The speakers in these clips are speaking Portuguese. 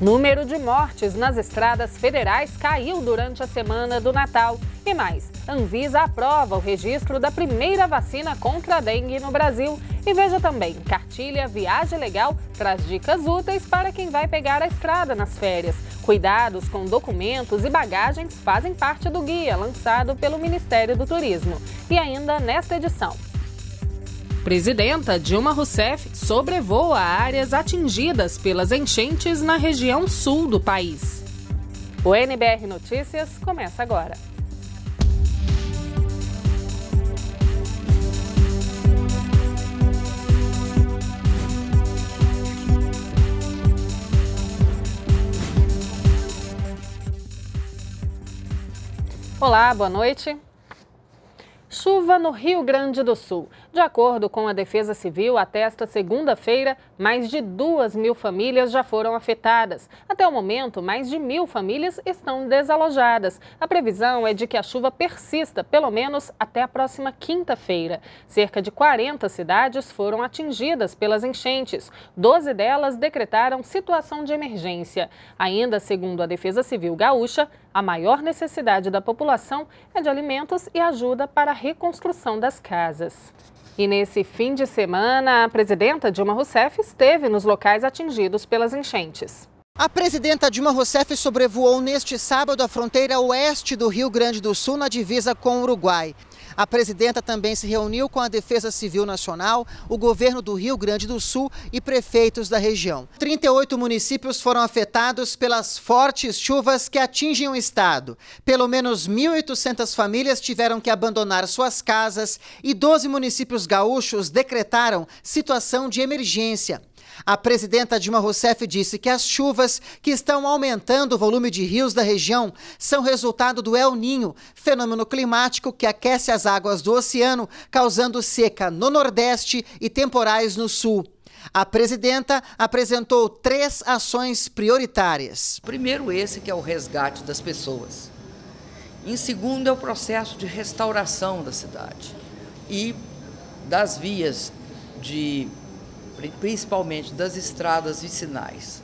Número de mortes nas estradas federais caiu durante a semana do Natal. E mais, Anvisa aprova o registro da primeira vacina contra a dengue no Brasil. E veja também, cartilha Viagem Legal traz dicas úteis para quem vai pegar a estrada nas férias. Cuidados com documentos e bagagens fazem parte do guia lançado pelo Ministério do Turismo. E ainda nesta edição, Presidenta Dilma Rousseff sobrevoa áreas atingidas pelas enchentes na região sul do país. O NBR Notícias começa agora. Olá, boa noite. Chuva no Rio Grande do Sul. De acordo com a Defesa Civil, até esta segunda-feira, mais de duas mil famílias já foram afetadas. Até o momento, mais de mil famílias estão desalojadas. A previsão é de que a chuva persista, pelo menos até a próxima quinta-feira. Cerca de 40 cidades foram atingidas pelas enchentes. Doze delas decretaram situação de emergência. Ainda segundo a Defesa Civil Gaúcha, a maior necessidade da população é de alimentos e ajuda para a reconstrução das casas. E nesse fim de semana, a presidenta Dilma Rousseff esteve nos locais atingidos pelas enchentes. A presidenta Dilma Rousseff sobrevoou neste sábado a fronteira oeste do Rio Grande do Sul, na divisa com o Uruguai. A presidenta também se reuniu com a Defesa Civil Nacional, o governo do Rio Grande do Sul e prefeitos da região. 38 municípios foram afetados pelas fortes chuvas que atingem o estado. Pelo menos 1.800 famílias tiveram que abandonar suas casas e 12 municípios gaúchos decretaram situação de emergência. A presidenta Dilma Rousseff disse que as chuvas que estão aumentando o volume de rios da região são resultado do El Ninho, fenômeno climático que aquece as águas do oceano, causando seca no Nordeste e temporais no Sul. A presidenta apresentou três ações prioritárias. Primeiro, esse que é o resgate das pessoas. Em segundo, é o processo de restauração da cidade e das vias de principalmente das estradas vicinais.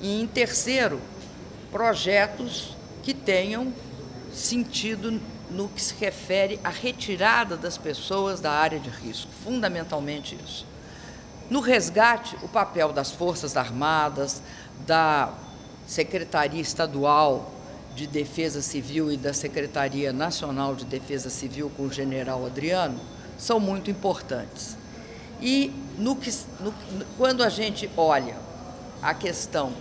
E, em terceiro, projetos que tenham sentido no que se refere à retirada das pessoas da área de risco, fundamentalmente isso. No resgate, o papel das Forças Armadas, da Secretaria Estadual de Defesa Civil e da Secretaria Nacional de Defesa Civil, com o general Adriano, são muito importantes. E no que, no, quando a gente olha a questão,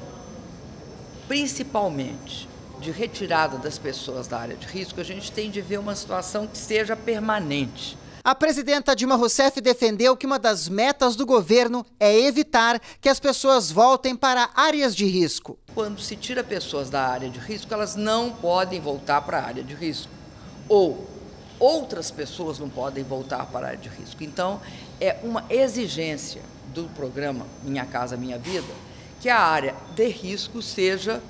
principalmente, de retirada das pessoas da área de risco, a gente tem de ver uma situação que seja permanente. A presidenta Dilma Rousseff defendeu que uma das metas do governo é evitar que as pessoas voltem para áreas de risco. Quando se tira pessoas da área de risco, elas não podem voltar para a área de risco. Ou outras pessoas não podem voltar para a área de risco. Então, é uma exigência do programa Minha Casa Minha Vida que a área de risco seja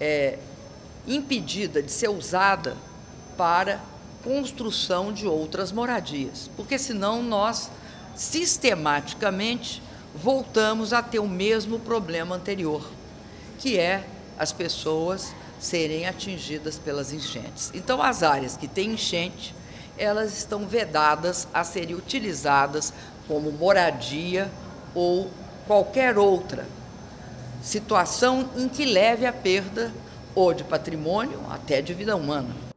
é, impedida de ser usada para construção de outras moradias, porque senão nós sistematicamente voltamos a ter o mesmo problema anterior, que é as pessoas serem atingidas pelas enchentes. Então, as áreas que têm enchente elas estão vedadas a serem utilizadas como moradia ou qualquer outra situação em que leve à perda ou de patrimônio, até de vida humana.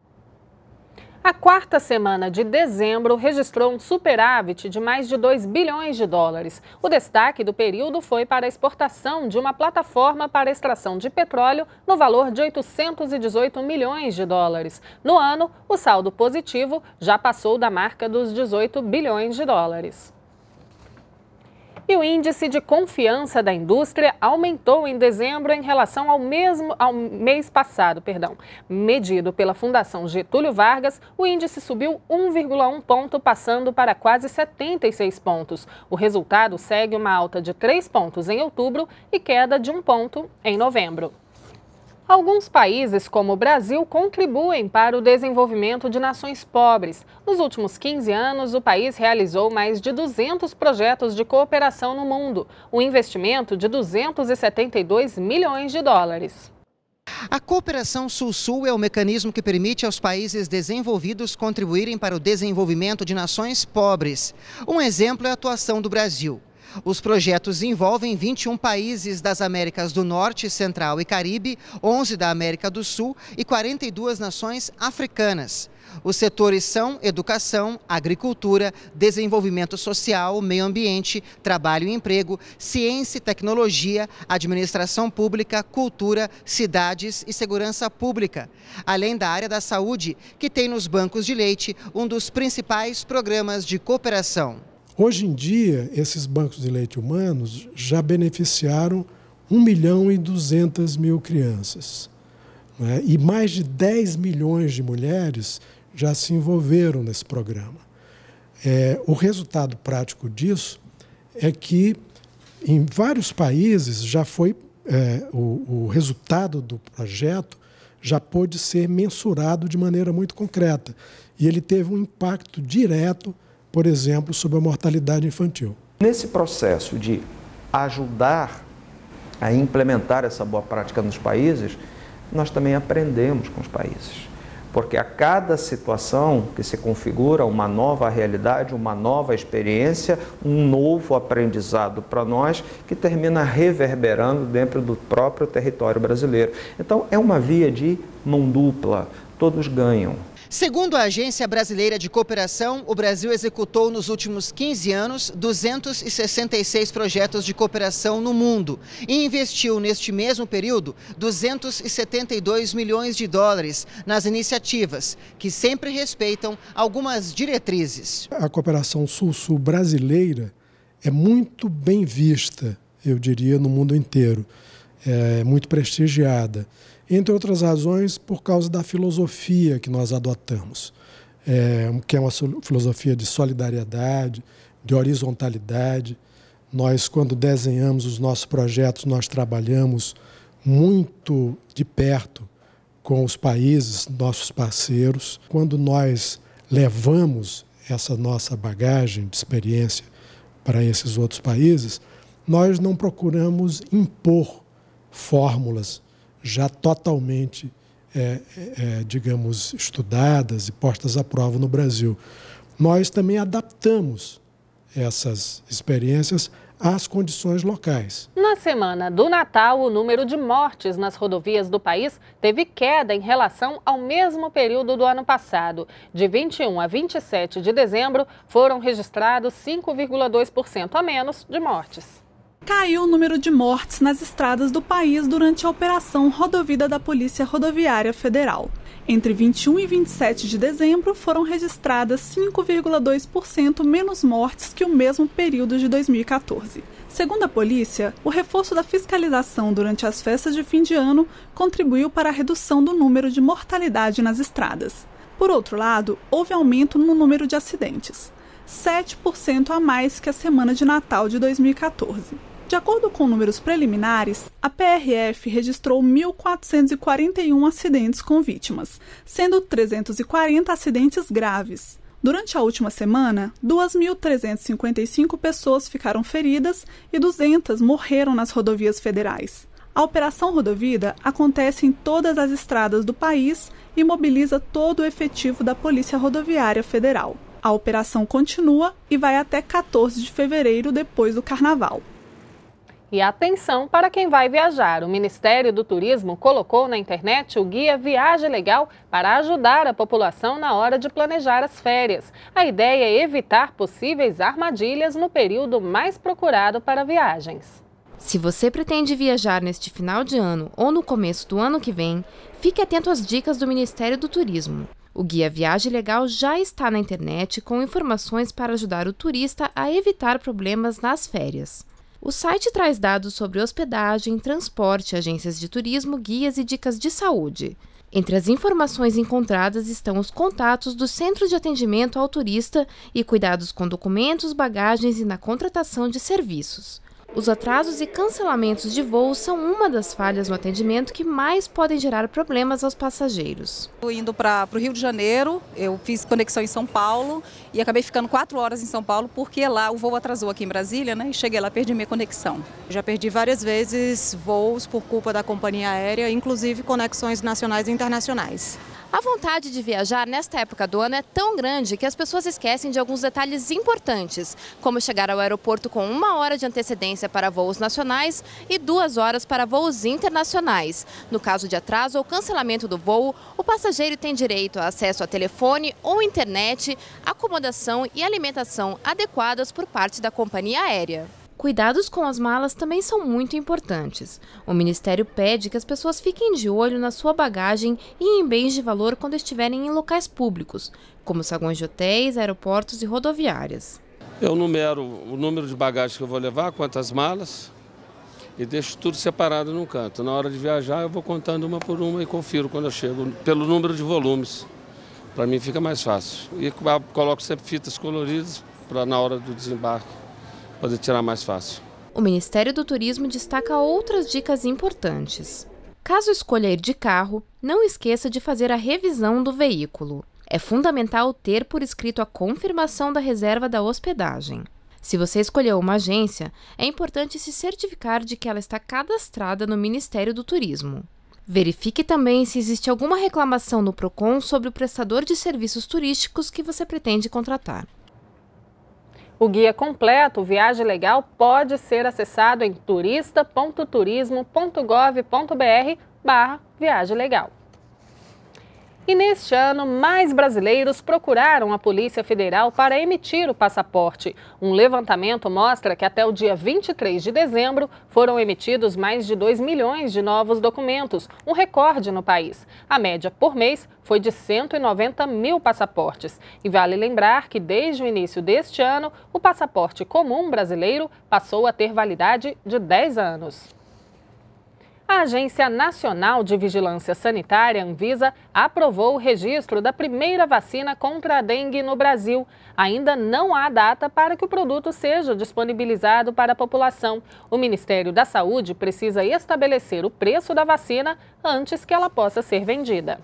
A quarta semana de dezembro registrou um superávit de mais de 2 bilhões de dólares. O destaque do período foi para a exportação de uma plataforma para extração de petróleo no valor de 818 milhões de dólares. No ano, o saldo positivo já passou da marca dos 18 bilhões de dólares. E o índice de confiança da indústria aumentou em dezembro em relação ao mesmo ao mês passado, perdão. Medido pela Fundação Getúlio Vargas, o índice subiu 1,1 ponto, passando para quase 76 pontos. O resultado segue uma alta de 3 pontos em outubro e queda de 1 ponto em novembro. Alguns países, como o Brasil, contribuem para o desenvolvimento de nações pobres. Nos últimos 15 anos, o país realizou mais de 200 projetos de cooperação no mundo, um investimento de 272 milhões de dólares. A cooperação Sul-Sul é o mecanismo que permite aos países desenvolvidos contribuírem para o desenvolvimento de nações pobres. Um exemplo é a atuação do Brasil. Os projetos envolvem 21 países das Américas do Norte, Central e Caribe, 11 da América do Sul e 42 nações africanas. Os setores são educação, agricultura, desenvolvimento social, meio ambiente, trabalho e emprego, ciência e tecnologia, administração pública, cultura, cidades e segurança pública. Além da área da saúde, que tem nos bancos de leite um dos principais programas de cooperação. Hoje em dia, esses bancos de leite humanos já beneficiaram 1 milhão e 200 mil crianças. Né? E mais de 10 milhões de mulheres já se envolveram nesse programa. É, o resultado prático disso é que, em vários países, já foi é, o, o resultado do projeto já pôde ser mensurado de maneira muito concreta. E ele teve um impacto direto por exemplo, sobre a mortalidade infantil. Nesse processo de ajudar a implementar essa boa prática nos países, nós também aprendemos com os países. Porque a cada situação que se configura uma nova realidade, uma nova experiência, um novo aprendizado para nós que termina reverberando dentro do próprio território brasileiro. Então é uma via de mão dupla, todos ganham. Segundo a Agência Brasileira de Cooperação, o Brasil executou nos últimos 15 anos 266 projetos de cooperação no mundo e investiu neste mesmo período 272 milhões de dólares nas iniciativas, que sempre respeitam algumas diretrizes. A cooperação sul-sul brasileira é muito bem vista, eu diria, no mundo inteiro, é muito prestigiada entre outras razões por causa da filosofia que nós adotamos, é, que é uma filosofia de solidariedade, de horizontalidade. Nós, quando desenhamos os nossos projetos, nós trabalhamos muito de perto com os países, nossos parceiros. Quando nós levamos essa nossa bagagem de experiência para esses outros países, nós não procuramos impor fórmulas já totalmente, é, é, é, digamos, estudadas e postas à prova no Brasil. Nós também adaptamos essas experiências às condições locais. Na semana do Natal, o número de mortes nas rodovias do país teve queda em relação ao mesmo período do ano passado. De 21 a 27 de dezembro, foram registrados 5,2% a menos de mortes caiu o número de mortes nas estradas do país durante a operação Rodovida da Polícia Rodoviária Federal. Entre 21 e 27 de dezembro foram registradas 5,2% menos mortes que o mesmo período de 2014. Segundo a polícia, o reforço da fiscalização durante as festas de fim de ano contribuiu para a redução do número de mortalidade nas estradas. Por outro lado, houve aumento no número de acidentes, 7% a mais que a semana de Natal de 2014. De acordo com números preliminares, a PRF registrou 1.441 acidentes com vítimas, sendo 340 acidentes graves. Durante a última semana, 2.355 pessoas ficaram feridas e 200 morreram nas rodovias federais. A Operação Rodovida acontece em todas as estradas do país e mobiliza todo o efetivo da Polícia Rodoviária Federal. A operação continua e vai até 14 de fevereiro, depois do Carnaval. E atenção para quem vai viajar. O Ministério do Turismo colocou na internet o guia Viagem Legal para ajudar a população na hora de planejar as férias. A ideia é evitar possíveis armadilhas no período mais procurado para viagens. Se você pretende viajar neste final de ano ou no começo do ano que vem, fique atento às dicas do Ministério do Turismo. O guia Viagem Legal já está na internet com informações para ajudar o turista a evitar problemas nas férias. O site traz dados sobre hospedagem, transporte, agências de turismo, guias e dicas de saúde. Entre as informações encontradas estão os contatos do Centro de Atendimento ao Turista e cuidados com documentos, bagagens e na contratação de serviços. Os atrasos e cancelamentos de voos são uma das falhas no atendimento que mais podem gerar problemas aos passageiros. Indo para o Rio de Janeiro, eu fiz conexão em São Paulo e acabei ficando quatro horas em São Paulo porque lá o voo atrasou aqui em Brasília, né? E cheguei lá, perdi minha conexão. Já perdi várias vezes voos por culpa da companhia aérea, inclusive conexões nacionais e internacionais. A vontade de viajar nesta época do ano é tão grande que as pessoas esquecem de alguns detalhes importantes, como chegar ao aeroporto com uma hora de antecedência para voos nacionais e duas horas para voos internacionais. No caso de atraso ou cancelamento do voo, o passageiro tem direito a acesso a telefone ou internet, acomodação e alimentação adequadas por parte da companhia aérea. Cuidados com as malas também são muito importantes. O Ministério pede que as pessoas fiquem de olho na sua bagagem e em bens de valor quando estiverem em locais públicos, como saguões de hotéis, aeroportos e rodoviárias. Eu numero o número de bagagens que eu vou levar, quantas malas, e deixo tudo separado num canto. Na hora de viajar, eu vou contando uma por uma e confiro quando eu chego, pelo número de volumes. Para mim fica mais fácil. E coloco sempre fitas coloridas para na hora do desembarque poder tirar mais fácil. O Ministério do Turismo destaca outras dicas importantes. Caso escolha ir de carro, não esqueça de fazer a revisão do veículo. É fundamental ter por escrito a confirmação da reserva da hospedagem. Se você escolheu uma agência, é importante se certificar de que ela está cadastrada no Ministério do Turismo. Verifique também se existe alguma reclamação no Procon sobre o prestador de serviços turísticos que você pretende contratar. O guia completo Viagem Legal pode ser acessado em turista.turismo.gov.br barra Viagem Legal. E neste ano, mais brasileiros procuraram a Polícia Federal para emitir o passaporte. Um levantamento mostra que até o dia 23 de dezembro foram emitidos mais de 2 milhões de novos documentos, um recorde no país. A média por mês foi de 190 mil passaportes. E vale lembrar que desde o início deste ano, o passaporte comum brasileiro passou a ter validade de 10 anos. A Agência Nacional de Vigilância Sanitária, Anvisa, aprovou o registro da primeira vacina contra a dengue no Brasil. Ainda não há data para que o produto seja disponibilizado para a população. O Ministério da Saúde precisa estabelecer o preço da vacina antes que ela possa ser vendida.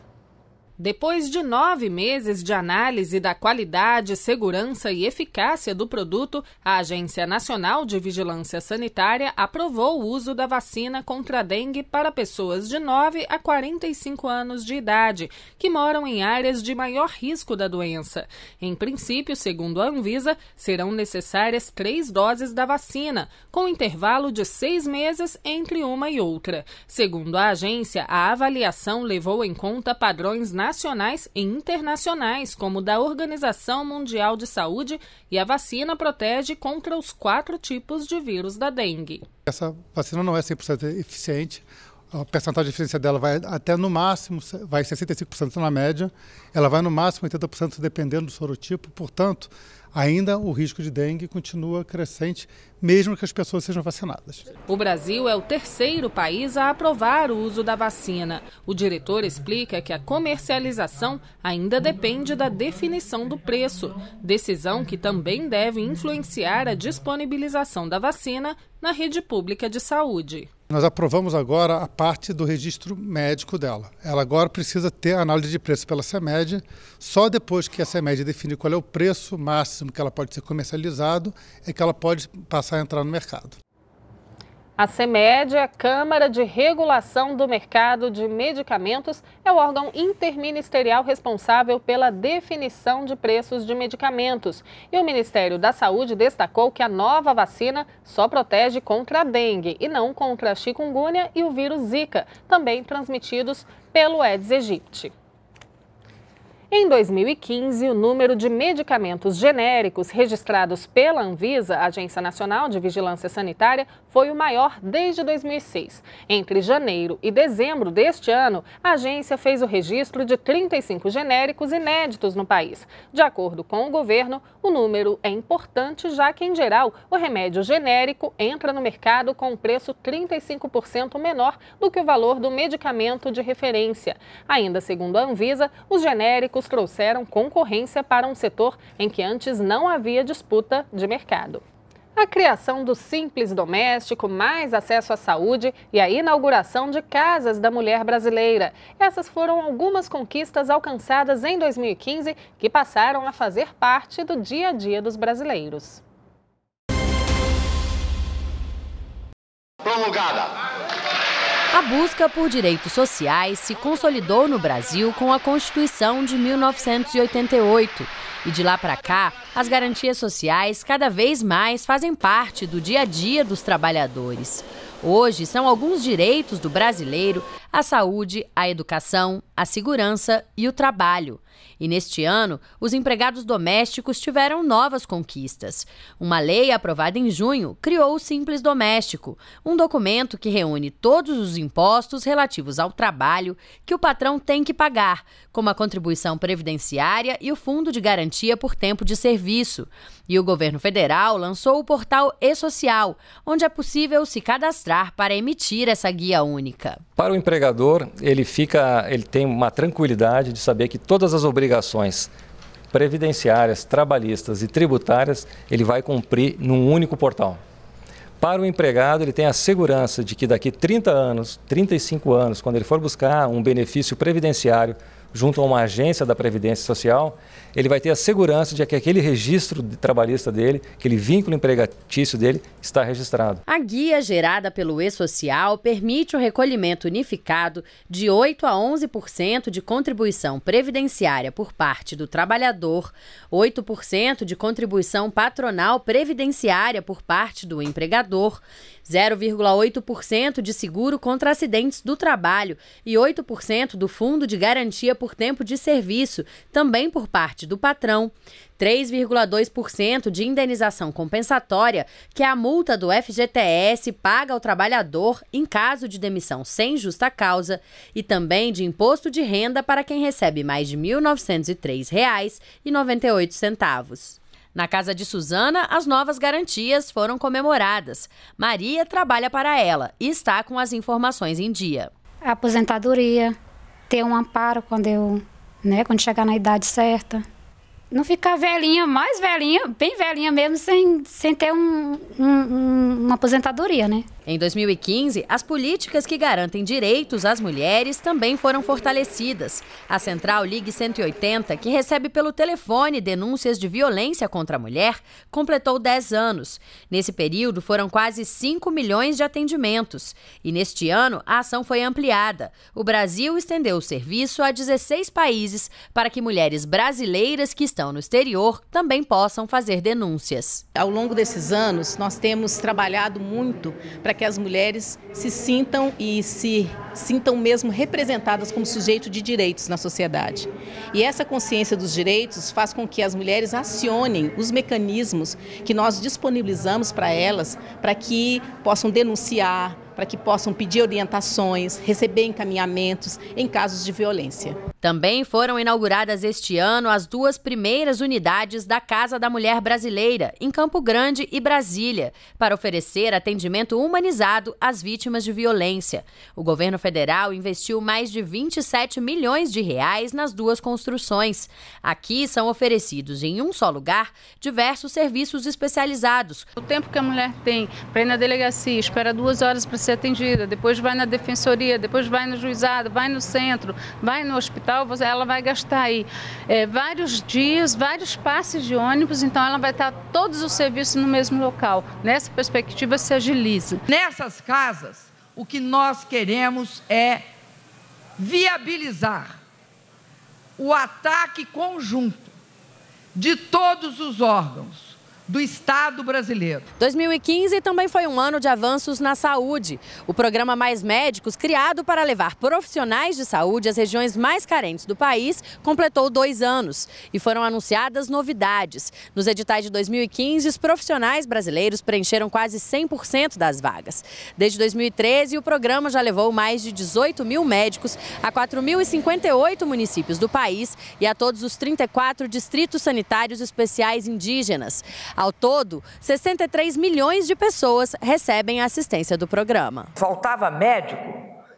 Depois de nove meses de análise da qualidade, segurança e eficácia do produto, a Agência Nacional de Vigilância Sanitária aprovou o uso da vacina contra a dengue para pessoas de 9 a 45 anos de idade, que moram em áreas de maior risco da doença. Em princípio, segundo a Anvisa, serão necessárias três doses da vacina, com intervalo de seis meses entre uma e outra. Segundo a agência, a avaliação levou em conta padrões nacionais nacionais e internacionais, como da Organização Mundial de Saúde, e a vacina protege contra os quatro tipos de vírus da dengue. Essa vacina não é 100% eficiente. A percentagem de eficiência dela vai até no máximo, vai 65% na média. Ela vai no máximo 80% dependendo do sorotipo. Portanto, ainda o risco de dengue continua crescente, mesmo que as pessoas sejam vacinadas. O Brasil é o terceiro país a aprovar o uso da vacina. O diretor explica que a comercialização ainda depende da definição do preço, decisão que também deve influenciar a disponibilização da vacina na rede pública de saúde. Nós aprovamos agora a parte do registro médico dela. Ela agora precisa ter análise de preço pela CEMED. Só depois que a CEMED definir qual é o preço máximo que ela pode ser comercializado, é que ela pode passar a entrar no mercado. A CEMED, a Câmara de Regulação do Mercado de Medicamentos, é o órgão interministerial responsável pela definição de preços de medicamentos. E o Ministério da Saúde destacou que a nova vacina só protege contra a dengue e não contra a chikungunya e o vírus Zika, também transmitidos pelo Aedes aegypti. Em 2015, o número de medicamentos genéricos registrados pela Anvisa, Agência Nacional de Vigilância Sanitária, foi o maior desde 2006. Entre janeiro e dezembro deste ano, a agência fez o registro de 35 genéricos inéditos no país. De acordo com o governo, o número é importante, já que, em geral, o remédio genérico entra no mercado com um preço 35% menor do que o valor do medicamento de referência. Ainda segundo a Anvisa, os genéricos trouxeram concorrência para um setor em que antes não havia disputa de mercado a criação do Simples Doméstico, mais acesso à saúde e a inauguração de Casas da Mulher Brasileira. Essas foram algumas conquistas alcançadas em 2015 que passaram a fazer parte do dia a dia dos brasileiros. Promulgada a busca por direitos sociais se consolidou no Brasil com a Constituição de 1988. E de lá para cá, as garantias sociais cada vez mais fazem parte do dia a dia dos trabalhadores. Hoje, são alguns direitos do brasileiro a saúde, a educação, a segurança e o trabalho. E neste ano, os empregados domésticos tiveram novas conquistas. Uma lei aprovada em junho criou o Simples Doméstico, um documento que reúne todos os impostos relativos ao trabalho que o patrão tem que pagar, como a contribuição previdenciária e o Fundo de Garantia por Tempo de Serviço. E o governo federal lançou o portal E-Social, onde é possível se cadastrar para emitir essa guia única. Para o empregador ele fica, ele tem uma tranquilidade de saber que todas as obrigações previdenciárias, trabalhistas e tributárias ele vai cumprir num único portal. Para o empregado, ele tem a segurança de que daqui 30 anos, 35 anos, quando ele for buscar um benefício previdenciário junto a uma agência da Previdência Social, ele vai ter a segurança de que aquele registro de trabalhista dele, aquele vínculo empregatício dele, está registrado. A guia gerada pelo E-Social permite o recolhimento unificado de 8% a 11% de contribuição previdenciária por parte do trabalhador, 8% de contribuição patronal previdenciária por parte do empregador, 0,8% de seguro contra acidentes do trabalho e 8% do fundo de garantia por tempo de serviço, também por parte do patrão. 3,2% de indenização compensatória, que é a multa do FGTS paga ao trabalhador em caso de demissão sem justa causa, e também de imposto de renda para quem recebe mais de R$ 1.903,98. Na casa de Suzana, as novas garantias foram comemoradas. Maria trabalha para ela e está com as informações em dia. A aposentadoria, ter um amparo quando eu, né, quando chegar na idade certa. Não ficar velhinha, mais velhinha, bem velhinha mesmo, sem, sem ter um, um, um, uma aposentadoria, né? Em 2015, as políticas que garantem direitos às mulheres também foram fortalecidas. A Central Ligue 180, que recebe pelo telefone denúncias de violência contra a mulher, completou 10 anos. Nesse período, foram quase 5 milhões de atendimentos. E neste ano, a ação foi ampliada. O Brasil estendeu o serviço a 16 países para que mulheres brasileiras que estão no exterior também possam fazer denúncias. Ao longo desses anos, nós temos trabalhado muito para que as mulheres se sintam e se sintam mesmo representadas como sujeito de direitos na sociedade. E essa consciência dos direitos faz com que as mulheres acionem os mecanismos que nós disponibilizamos para elas para que possam denunciar, para que possam pedir orientações, receber encaminhamentos em casos de violência. Também foram inauguradas este ano as duas primeiras unidades da Casa da Mulher Brasileira, em Campo Grande e Brasília, para oferecer atendimento humanizado às vítimas de violência. O governo federal investiu mais de 27 milhões de reais nas duas construções. Aqui são oferecidos, em um só lugar, diversos serviços especializados. O tempo que a mulher tem para ir na delegacia, espera duas horas para ser ser atendida, depois vai na defensoria, depois vai no juizado, vai no centro, vai no hospital, ela vai gastar aí é, vários dias, vários passes de ônibus, então ela vai estar todos os serviços no mesmo local. Nessa perspectiva, se agiliza. Nessas casas, o que nós queremos é viabilizar o ataque conjunto de todos os órgãos do Estado brasileiro. 2015 também foi um ano de avanços na saúde. O programa Mais Médicos, criado para levar profissionais de saúde às regiões mais carentes do país, completou dois anos e foram anunciadas novidades. Nos editais de 2015, os profissionais brasileiros preencheram quase 100% das vagas. Desde 2013, o programa já levou mais de 18 mil médicos a 4.058 municípios do país e a todos os 34 distritos sanitários especiais indígenas. Ao todo, 63 milhões de pessoas recebem assistência do programa. Faltava médico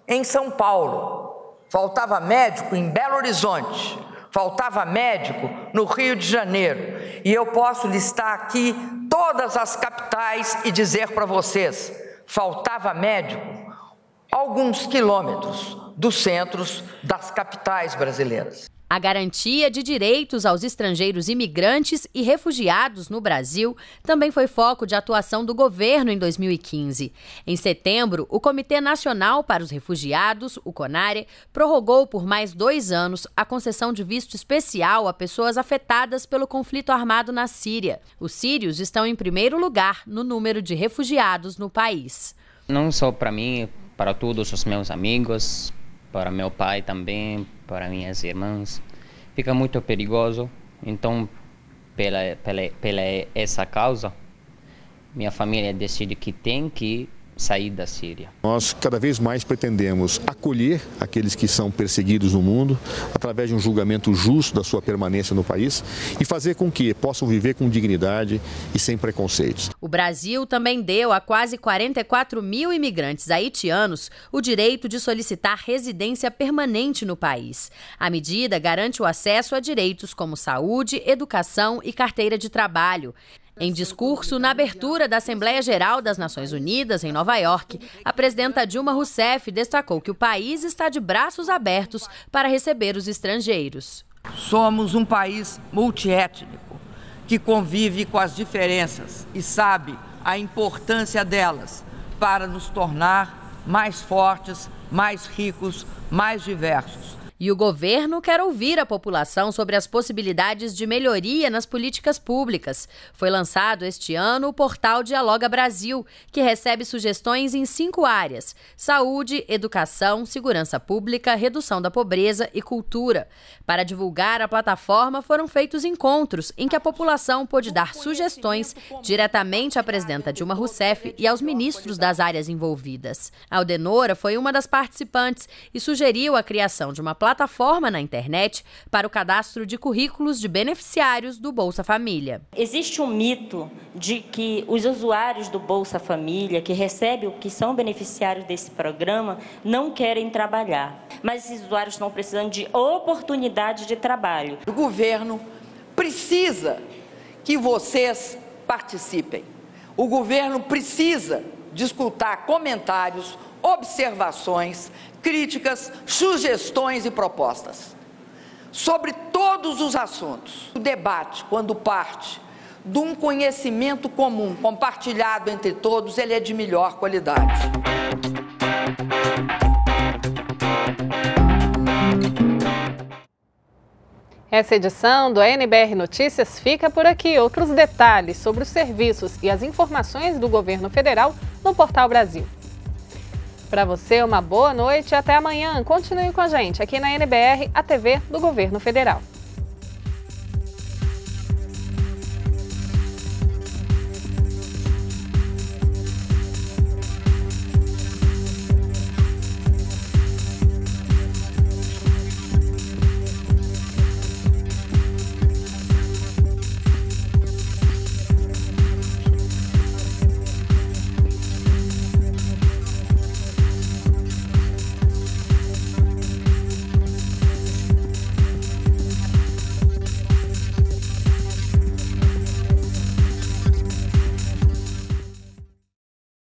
em São Paulo, faltava médico em Belo Horizonte, faltava médico no Rio de Janeiro. E eu posso listar aqui todas as capitais e dizer para vocês: faltava médico alguns quilômetros dos centros das capitais brasileiras. A garantia de direitos aos estrangeiros imigrantes e refugiados no Brasil também foi foco de atuação do governo em 2015. Em setembro, o Comitê Nacional para os Refugiados, o CONARE, prorrogou por mais dois anos a concessão de visto especial a pessoas afetadas pelo conflito armado na Síria. Os sírios estão em primeiro lugar no número de refugiados no país. Não só para mim, para todos os meus amigos, para meu pai também, para minhas irmãs. Fica muito perigoso. Então, pela, pela, pela essa causa, minha família decide que tem que sair da Síria. Nós cada vez mais pretendemos acolher aqueles que são perseguidos no mundo através de um julgamento justo da sua permanência no país e fazer com que possam viver com dignidade e sem preconceitos. O Brasil também deu a quase 44 mil imigrantes haitianos o direito de solicitar residência permanente no país. A medida garante o acesso a direitos como saúde, educação e carteira de trabalho. Em discurso na abertura da Assembleia Geral das Nações Unidas, em Nova York, a presidenta Dilma Rousseff destacou que o país está de braços abertos para receber os estrangeiros. Somos um país multiétnico que convive com as diferenças e sabe a importância delas para nos tornar mais fortes, mais ricos, mais diversos e o governo quer ouvir a população sobre as possibilidades de melhoria nas políticas públicas. Foi lançado este ano o portal Dialoga Brasil, que recebe sugestões em cinco áreas: saúde, educação, segurança pública, redução da pobreza e cultura. Para divulgar a plataforma, foram feitos encontros em que a população pôde dar sugestões diretamente à presidenta Dilma Rousseff e aos ministros das áreas envolvidas. A Aldenora foi uma das participantes e sugeriu a criação de uma plataforma plataforma na internet para o cadastro de currículos de beneficiários do Bolsa Família. Existe um mito de que os usuários do Bolsa Família, que recebem o que são beneficiários desse programa, não querem trabalhar. Mas esses usuários estão precisando de oportunidade de trabalho. O governo precisa que vocês participem. O governo precisa de escutar comentários observações, críticas, sugestões e propostas sobre todos os assuntos. O debate, quando parte de um conhecimento comum, compartilhado entre todos, ele é de melhor qualidade. Essa edição do NBR Notícias fica por aqui. Outros detalhes sobre os serviços e as informações do governo federal no Portal Brasil. Para você, uma boa noite e até amanhã. Continue com a gente aqui na NBR, a TV do Governo Federal.